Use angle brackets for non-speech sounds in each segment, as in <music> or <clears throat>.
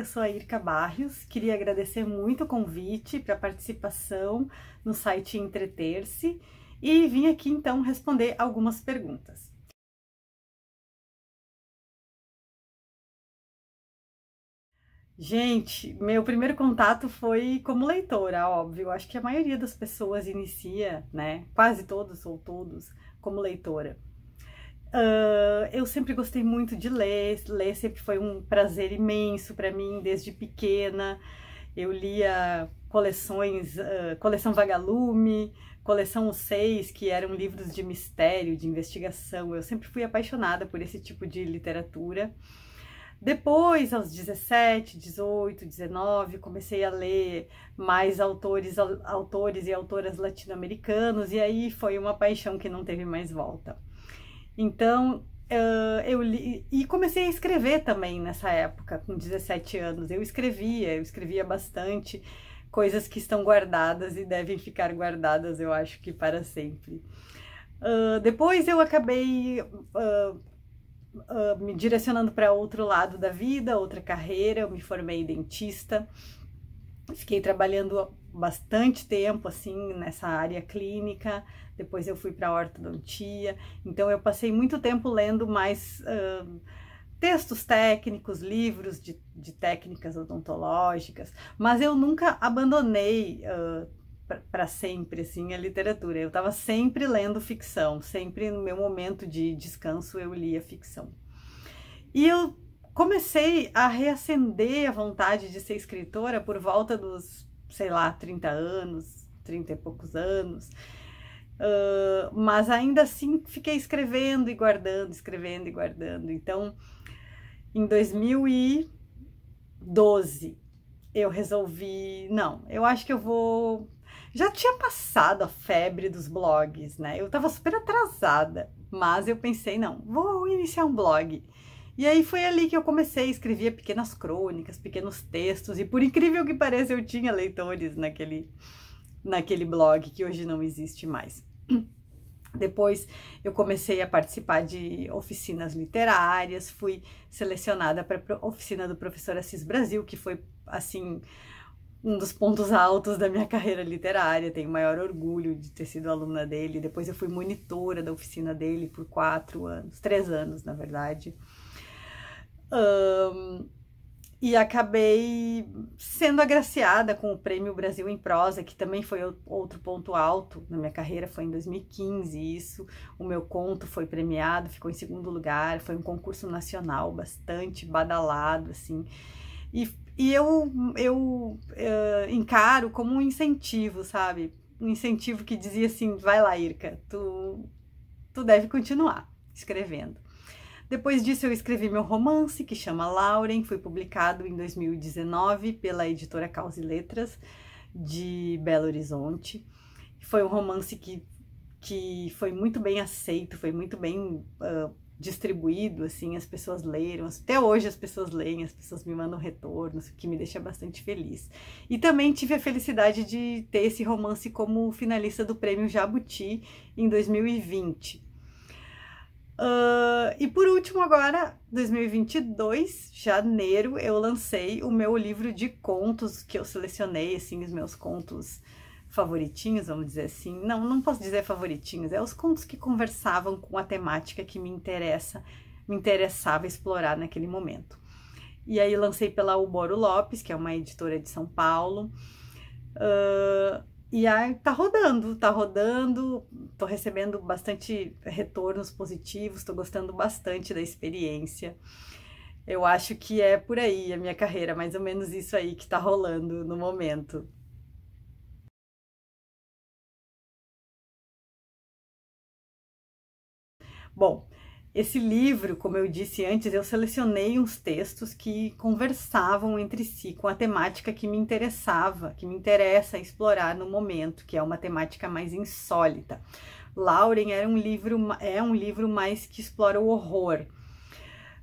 eu sou a Irka Barrios, queria agradecer muito o convite para a participação no site Entreter-se e vim aqui então responder algumas perguntas. Gente, meu primeiro contato foi como leitora, óbvio. Acho que a maioria das pessoas inicia, né? Quase todos ou todos, como leitora. Uh, eu sempre gostei muito de ler, ler sempre foi um prazer imenso para mim desde pequena. Eu lia coleções, uh, coleção Vagalume, coleção Os Seis, que eram livros de mistério, de investigação. Eu sempre fui apaixonada por esse tipo de literatura. Depois, aos 17, 18, 19, comecei a ler mais autores, autores e autoras latino-americanos, e aí foi uma paixão que não teve mais volta. Então, uh, eu li e comecei a escrever também nessa época, com 17 anos. Eu escrevia, eu escrevia bastante coisas que estão guardadas e devem ficar guardadas, eu acho que para sempre. Uh, depois eu acabei uh, me direcionando para outro lado da vida, outra carreira. Eu me formei dentista, fiquei trabalhando bastante tempo assim nessa área clínica, depois eu fui para a ortodontia, então eu passei muito tempo lendo mais uh, textos técnicos, livros de, de, técnicas odontológicas, mas eu nunca abandonei uh, para sempre assim a literatura. Eu estava sempre lendo ficção, sempre no meu momento de descanso eu lia ficção. E eu comecei a reacender a vontade de ser escritora por volta dos sei lá, 30 anos, 30 e poucos anos. Uh, mas ainda assim fiquei escrevendo e guardando, escrevendo e guardando. Então, em 2012, eu resolvi, não, eu acho que eu vou. Já tinha passado a febre dos blogs, né? Eu tava super atrasada, mas eu pensei, não, vou iniciar um blog. E aí foi ali que eu comecei, escrevia pequenas crônicas, pequenos textos, e por incrível que pareça, eu tinha leitores naquele, naquele blog que hoje não existe mais. Depois eu comecei a participar de oficinas literárias, fui selecionada para a oficina do professor Assis Brasil, que foi assim um dos pontos altos da minha <laughs> carreira literária. Tenho maior orgulho de ter sido aluna dele. Depois eu fui monitora da oficina dele por quatro anos, três anos na verdade. Um, e acabei sendo agraciada com o Prêmio Brasil em Prosa, que também foi outro ponto alto na minha carreira, foi em 2015 isso. O meu conto foi premiado, ficou em segundo lugar, foi um concurso nacional bastante badalado, assim. E, e eu, eu uh, encaro como um incentivo, sabe? Um incentivo que dizia assim, vai lá, Irka, tu, tu deve continuar escrevendo. Depois disso, eu escrevi meu romance, que chama Lauren, foi publicado em 2019 pela editora Caos e Letras, de Belo Horizonte. Foi um romance que, que foi muito bem aceito, foi muito bem uh, distribuído, assim, as pessoas leram, até hoje as pessoas leem, as pessoas me mandam retornos, o que me deixa bastante feliz. E também tive a felicidade de ter esse romance como finalista do Prêmio Jabuti em 2020. Uh, e por último, agora, 2022, janeiro, eu lancei o meu livro de contos que eu selecionei, assim, os meus contos favoritinhos, vamos dizer assim. Não, não posso dizer favoritinhos, é os contos que conversavam com a temática que me interessa, me interessava explorar naquele momento. E aí lancei pela Uboro Lopes, que é uma editora de São Paulo. Uh, e aí tá rodando, tá rodando. Estou recebendo bastante retornos positivos, estou gostando bastante da experiência. Eu acho que é por aí a minha carreira, mais ou menos isso aí que está rolando no momento. Bom, esse livro, como eu disse antes, eu selecionei uns textos que conversavam entre si com a temática que me interessava, que me interessa explorar no momento, que é uma temática mais insólita. Lauren era um livro, é um livro mais que explora o horror,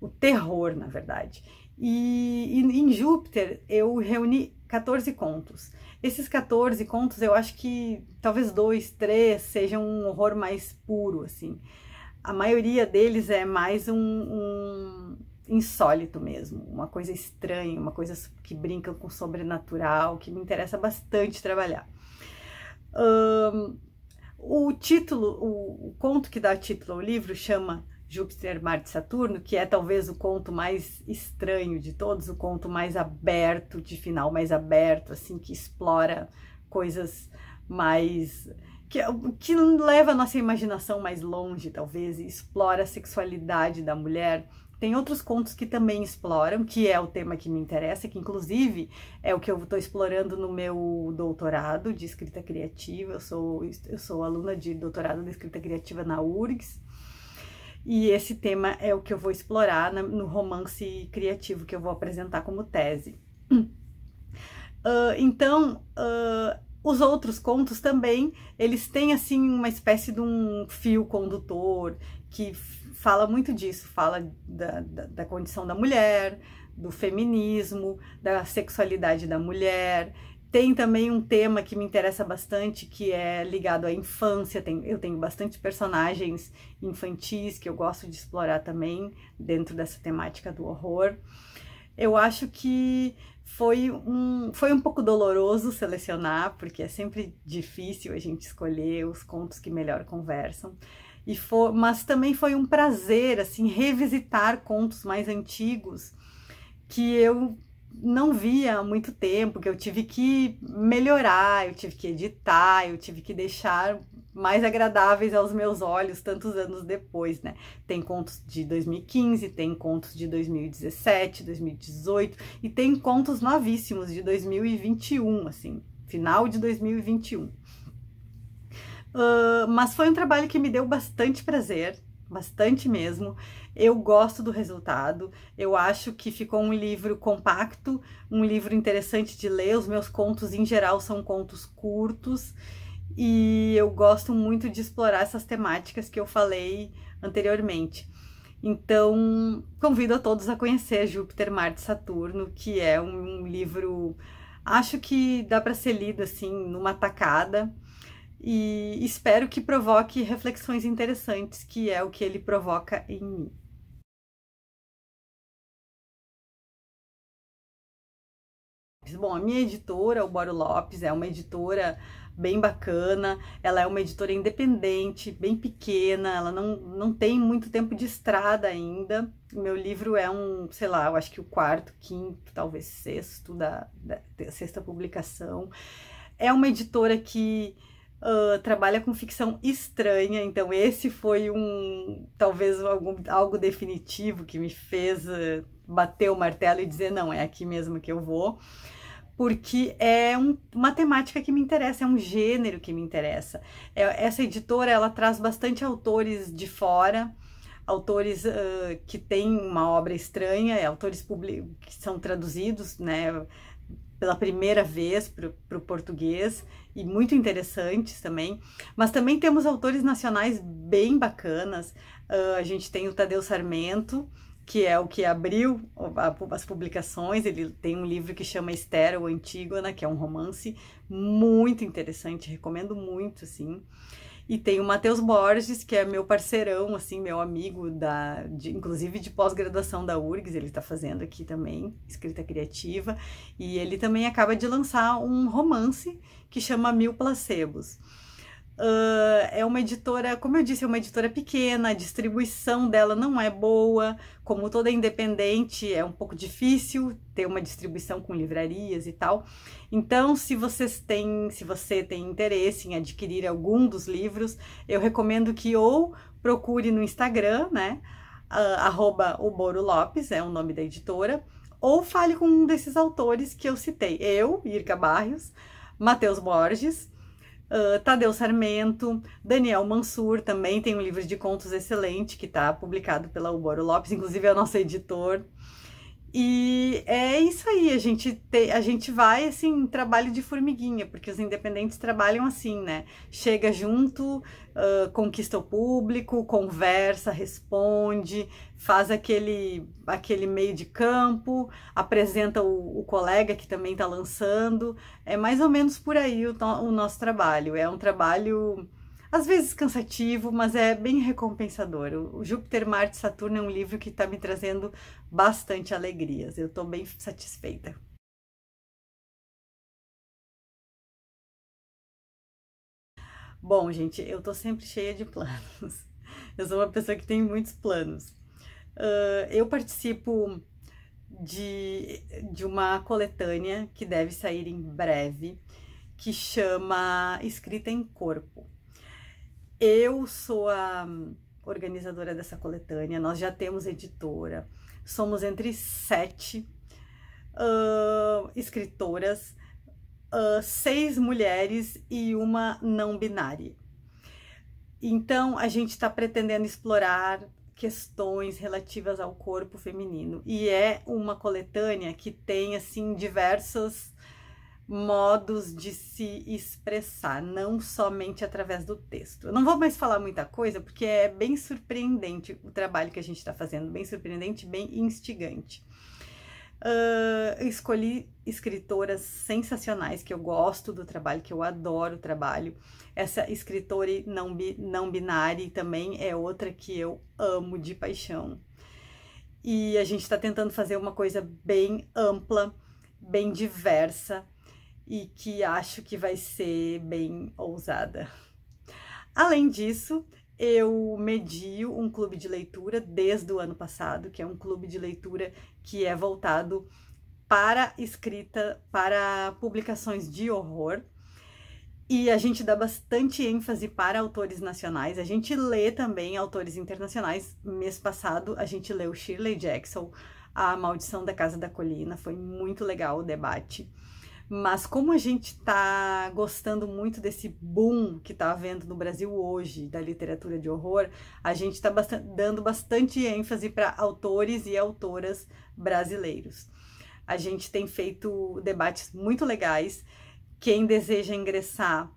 o terror, na verdade. E, e em Júpiter eu reuni 14 contos. Esses 14 contos eu acho que talvez dois, três sejam um horror mais puro, assim a maioria deles é mais um, um, insólito mesmo, uma coisa estranha, uma coisa que brinca com sobrenatural, que me interessa bastante trabalhar. Um, o título, o, o conto que dá título ao livro chama Júpiter, Marte e Saturno, que é talvez o conto mais estranho de todos, o conto mais aberto, de final mais aberto, assim, que explora coisas mais que, que leva a nossa imaginação mais longe, talvez, e explora a sexualidade da mulher. Tem outros contos que também exploram, que é o tema que me interessa, que inclusive é o que eu estou explorando no meu doutorado de escrita criativa. Eu sou, eu sou aluna de doutorado de escrita criativa na URGS. E esse tema é o que eu vou explorar no romance criativo que eu vou apresentar como tese. Uh, <clears throat> então, uh, os outros contos também, eles têm assim uma espécie de um fio condutor que fala muito disso, fala da, da, da condição da mulher, do feminismo, da sexualidade da mulher. Tem também um tema que me interessa bastante, que é ligado à infância. Tem, eu tenho bastante personagens infantis que eu gosto de explorar também dentro dessa temática do horror eu acho que foi um, foi um pouco doloroso selecionar, porque é sempre difícil a gente escolher os contos que melhor conversam. E for, mas também foi um prazer assim revisitar contos mais antigos que eu não via há muito tempo, que eu tive que melhorar, eu tive que editar, eu tive que deixar mais agradáveis aos meus olhos tantos anos depois, né? Tem contos de 2015, tem contos de 2017, 2018 e tem contos novíssimos de 2021, assim, final de 2021. Uh, mas foi um trabalho que me deu bastante prazer, bastante mesmo. Eu gosto do resultado, eu acho que ficou um livro compacto, um livro interessante de ler. Os meus contos, em geral, são contos curtos e eu gosto muito de explorar essas temáticas que eu falei anteriormente. Então, convido a todos a conhecer Júpiter, Marte e Saturno, que é um livro, acho que dá para ser lido assim, numa tacada, e espero que provoque reflexões interessantes, que é o que ele provoca em mim. Lopes? Bom, a minha editora, o Boro Lopes, é uma editora bem bacana, ela é uma editora independente, bem pequena, ela não, não tem muito tempo de estrada ainda. Meu livro é um, sei lá, eu acho que o quarto, quinto, talvez sexto da, da, da sexta publicação. É uma editora que Uh, trabalha com ficção estranha, então esse foi um talvez algum, algo definitivo que me fez uh, bater o martelo e dizer não, é aqui mesmo que eu vou porque é um, uma temática que me interessa, é um gênero que me interessa. É, essa editora ela traz bastante autores de fora, autores uh, que têm uma obra estranha, é, autores que são traduzidos, né? pela primeira vez para o português e muito interessantes também. Mas também temos autores nacionais bem bacanas. Uh, a gente tem o Tadeu Sarmento, que é o que abriu as publicações. Ele tem um livro que chama Esther ou Antígona, que é um romance muito interessante, recomendo muito, sim E tem o Matheus Borges, que é meu parceirão, assim, meu amigo, da, de, inclusive de pós-graduação da URGS, ele está fazendo aqui também, escrita criativa, e ele também acaba de lançar um romance que chama Mil Placebos. Uh, é uma editora, como eu disse, é uma editora pequena, a distribuição dela não é boa, como toda independente, é um pouco difícil ter uma distribuição com livrarias e tal. Então, se vocês têm, se você tem interesse em adquirir algum dos livros, eu recomendo que ou procure no Instagram, né? Uh, o Boro Lopes é o nome da editora, ou fale com um desses autores que eu citei. Eu, Irka Barrios, Matheus Borges, ah, Tadeu Sarmento, Daniel Mansur também tem um livro de contos excelente que está publicado pela Uboro Lopes, inclusive é o nosso editor. E é isso aí, a gente, te, a gente vai assim, em trabalho de formiguinha, porque os independentes trabalham assim, né? Chega junto, uh, conquista o público, conversa, responde, faz aquele, aquele meio de campo, apresenta o, o colega que também está lançando. É mais ou menos por aí o, o nosso trabalho. É um trabalho às vezes cansativo, mas é bem recompensador. O Júpiter, Marte e Saturno é um livro que está me trazendo bastante alegrias. Eu estou bem satisfeita. Bom, gente, eu estou sempre cheia de planos. <laughs> Eu sou uma pessoa que tem muitos planos. Uh, eu participo de, de uma coletânea que deve sair em breve, que chama Escrita em Corpo. Eu sou a organizadora dessa coletânea, nós já temos editora, somos entre sete uh, escritoras, uh, seis mulheres e uma não binária. Então, a gente está pretendendo explorar questões relativas ao corpo feminino e é uma coletânea que tem assim diversas modos de se expressar, não somente através do texto. Eu não vou mais falar muita coisa, porque é bem surpreendente o trabalho que a gente está fazendo, bem surpreendente, bem instigante. Uh, escolhi escritoras sensacionais que eu gosto do trabalho, que eu adoro o trabalho. Essa escritora não, bi, não binária também é outra que eu amo de paixão. E a gente está tentando fazer uma coisa bem ampla, bem diversa, e que acho que vai ser bem ousada. Além disso, eu medio um clube de leitura desde o ano passado, que é um clube de leitura que é voltado para escrita, para publicações de horror. E a gente dá bastante ênfase para autores nacionais. A gente lê também autores internacionais. Mês passado a gente leu Shirley Jackson, A Maldição da Casa da Colina. Foi muito legal o debate. Mas como a gente está gostando muito desse boom que está havendo no Brasil hoje da literatura de horror, a gente está dando bastante ênfase para autores e autoras brasileiros. A gente tem feito debates muito legais. Quem deseja ingressar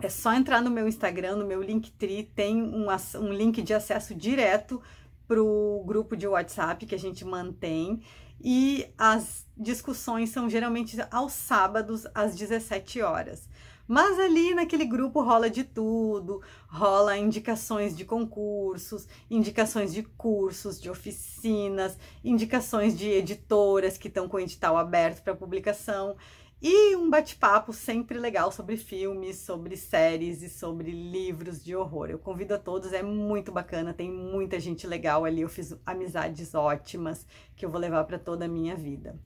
é só entrar no meu Instagram, no meu Linktree, tem um, um link de acesso direto para o grupo de WhatsApp que a gente mantém e as discussões são geralmente aos sábados às 17 horas. Mas ali naquele grupo rola de tudo, rola indicações de concursos, indicações de cursos, de oficinas, indicações de editoras que estão com o edital aberto para publicação e um bate-papo sempre legal sobre filmes, sobre séries e sobre livros de horror. Eu convido a todos, é muito bacana, tem muita gente legal ali, eu fiz amizades ótimas que eu vou levar para toda a minha vida.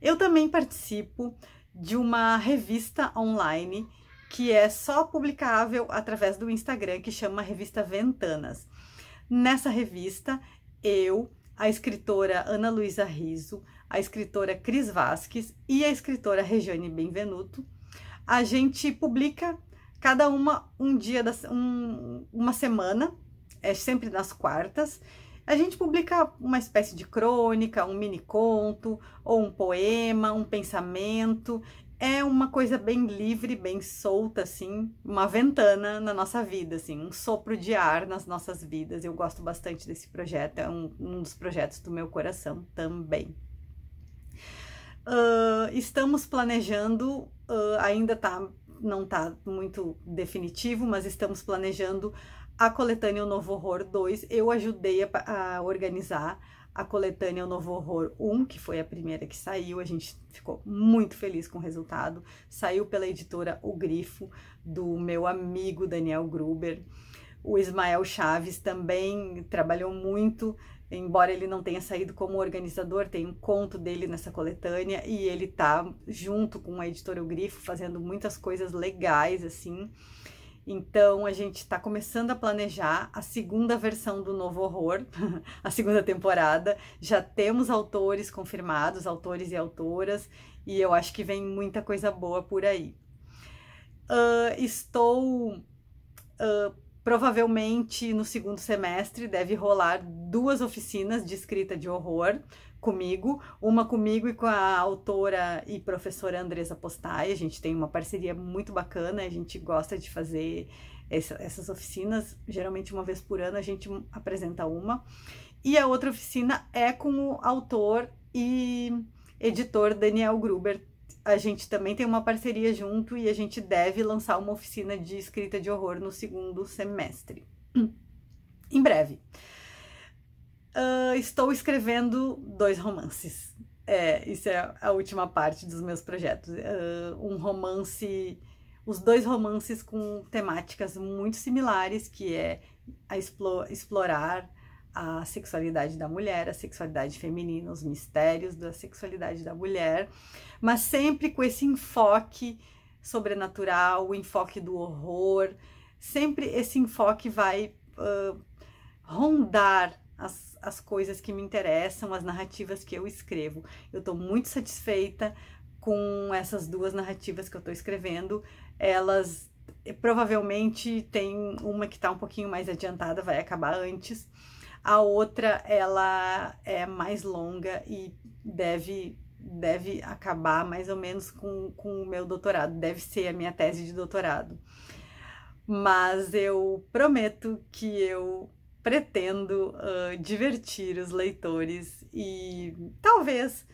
Eu também participo de uma revista online que é só publicável através do Instagram, que chama Revista Ventanas. Nessa revista, eu, a escritora Ana Luísa Riso, a escritora Cris Vasques e a escritora Regiane Benvenuto. A gente publica cada uma um dia, da, um, uma semana, é sempre nas quartas. A gente publica uma espécie de crônica, um mini conto, ou um poema, um pensamento. É uma coisa bem livre, bem solta, assim, uma ventana na nossa vida, assim, um sopro de ar nas nossas vidas. Eu gosto bastante desse projeto, é um, um dos projetos do meu coração também. Uh, estamos planejando, uh, ainda tá, não está muito definitivo, mas estamos planejando a coletânea O Novo Horror 2. Eu ajudei a, a organizar a coletânea O Novo Horror 1, que foi a primeira que saiu. A gente ficou muito feliz com o resultado. Saiu pela editora O Grifo, do meu amigo Daniel Gruber. O Ismael Chaves também trabalhou muito embora ele não tenha saído como organizador, tem um conto dele nessa coletânea e ele tá junto com a editora O Grifo fazendo muitas coisas legais assim. Então a gente está começando a planejar a segunda versão do Novo Horror, <laughs> a segunda temporada. Já temos autores confirmados, autores e autoras, e eu acho que vem muita coisa boa por aí. Uh, estou uh, Provavelmente no segundo semestre deve rolar duas oficinas de escrita de horror comigo, uma comigo e com a autora e professora Andresa Postai. A gente tem uma parceria muito bacana, a gente gosta de fazer essa, essas oficinas, geralmente uma vez por ano a gente apresenta uma. E a outra oficina é com o autor e editor Daniel Gruber, a gente também tem uma parceria junto e a gente deve lançar uma oficina de escrita de horror no segundo semestre. <clears throat> em breve. Uh, estou escrevendo dois romances. É, isso é a última parte dos meus projetos. Uh, um romance, os dois romances com temáticas muito similares, que é a explorar a sexualidade da mulher, a sexualidade feminina, os mistérios da sexualidade da mulher, mas sempre com esse enfoque sobrenatural, o enfoque do horror, sempre esse enfoque vai uh, rondar as, as coisas que me interessam, as narrativas que eu escrevo. Eu estou muito satisfeita com essas duas narrativas que eu estou escrevendo. Elas eh, provavelmente tem uma que está um pouquinho mais adiantada, vai acabar antes a outra ela é mais longa e deve deve acabar mais ou menos com, com o meu doutorado, deve ser a minha tese de doutorado. Mas eu prometo que eu pretendo uh, divertir os leitores e talvez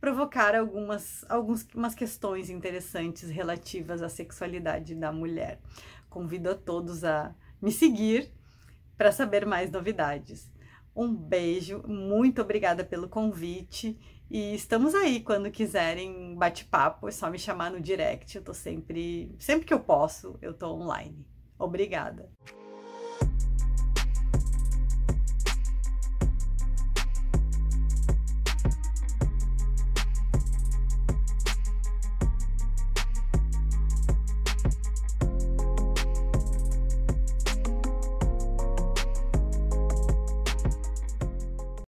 provocar algumas, algumas questões interessantes relativas à sexualidade da mulher. Convido a todos a me seguir para saber mais novidades. Um beijo, muito obrigada pelo convite e estamos aí quando quiserem bate-papo, é só me chamar no direct, eu tô sempre, sempre que eu posso, eu tô online. Obrigada.